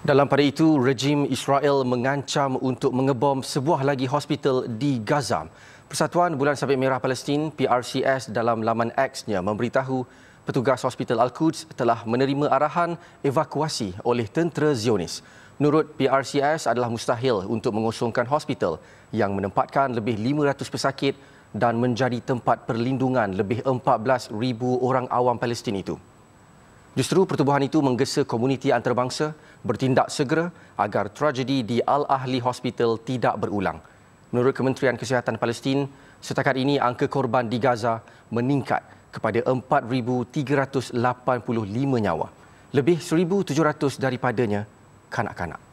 Dalam pada itu, rejim Israel mengancam untuk mengebom sebuah lagi hospital di Gaza. Persatuan Bulan Sabit Merah Palestin, PRCS dalam laman X-nya memberitahu petugas hospital Al-Quds telah menerima arahan evakuasi oleh tentera Zionis. Menurut PRCS adalah mustahil untuk mengosongkan hospital yang menempatkan lebih 500 pesakit dan menjadi tempat perlindungan lebih 14,000 orang awam Palestin itu. Justru pertubuhan itu menggesa komuniti antarabangsa bertindak segera agar tragedi di Al Ahli Hospital tidak berulang. Menurut Kementerian Kesihatan Palestin, setakat ini angka korban di Gaza meningkat kepada 4385 nyawa. Lebih 1700 daripadanya kanak-kanak.